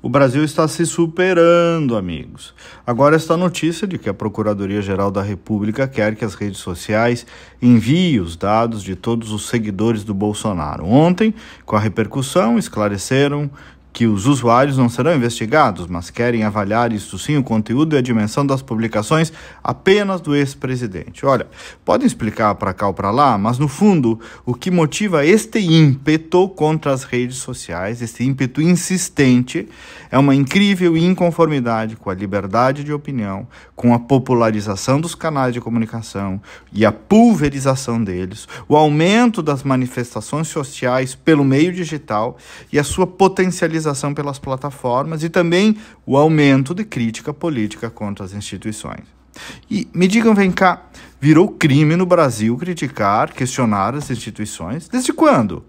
O Brasil está se superando, amigos. Agora está a notícia de que a Procuradoria-Geral da República quer que as redes sociais enviem os dados de todos os seguidores do Bolsonaro. Ontem, com a repercussão, esclareceram que os usuários não serão investigados, mas querem avaliar, isso sim, o conteúdo e a dimensão das publicações apenas do ex-presidente. Olha, podem explicar para cá ou para lá, mas no fundo, o que motiva este ímpeto contra as redes sociais, este ímpeto insistente, é uma incrível inconformidade com a liberdade de opinião, com a popularização dos canais de comunicação e a pulverização deles, o aumento das manifestações sociais pelo meio digital e a sua potencialização fiscalização pelas plataformas e também o aumento de crítica política contra as instituições. E me digam, vem cá, virou crime no Brasil criticar, questionar as instituições? Desde quando?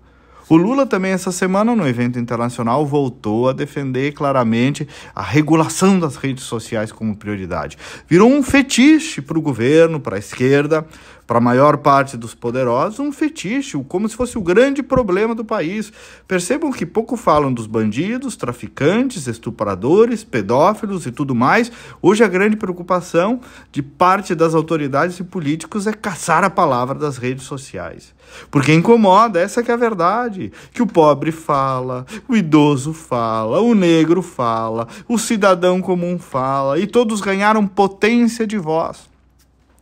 O Lula também essa semana no evento internacional voltou a defender claramente a regulação das redes sociais como prioridade. Virou um fetiche para o governo, para a esquerda, para a maior parte dos poderosos, um fetiche, como se fosse o grande problema do país. Percebam que pouco falam dos bandidos, traficantes, estupradores, pedófilos e tudo mais. Hoje a grande preocupação de parte das autoridades e políticos é caçar a palavra das redes sociais. Porque incomoda, essa que é a verdade. Que o pobre fala, o idoso fala, o negro fala, o cidadão comum fala, e todos ganharam potência de voz.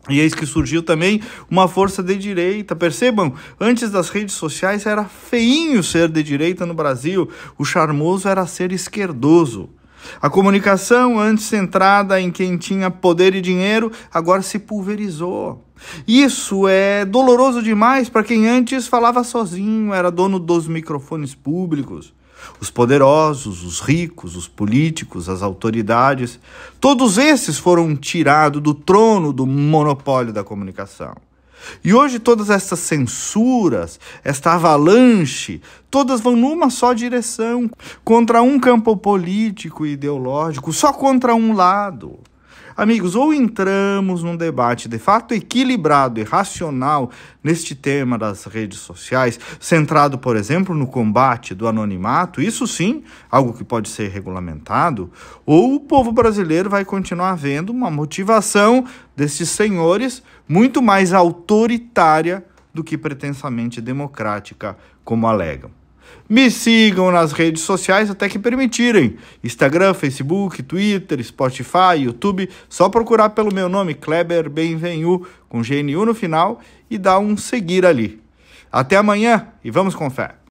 E eis que surgiu também uma força de direita. Percebam, antes das redes sociais era feinho ser de direita no Brasil, o charmoso era ser esquerdoso. A comunicação, antes centrada em quem tinha poder e dinheiro, agora se pulverizou. Isso é doloroso demais para quem antes falava sozinho, era dono dos microfones públicos. Os poderosos, os ricos, os políticos, as autoridades, todos esses foram tirados do trono do monopólio da comunicação. E hoje todas essas censuras, esta avalanche, todas vão numa só direção, contra um campo político e ideológico, só contra um lado. Amigos, ou entramos num debate de fato equilibrado e racional neste tema das redes sociais, centrado, por exemplo, no combate do anonimato, isso sim, algo que pode ser regulamentado, ou o povo brasileiro vai continuar vendo uma motivação desses senhores muito mais autoritária do que pretensamente democrática, como alegam. Me sigam nas redes sociais até que permitirem: Instagram, Facebook, Twitter, Spotify, YouTube. Só procurar pelo meu nome, Kleber Benvenu, com GNU no final, e dar um seguir ali. Até amanhã e vamos com fé.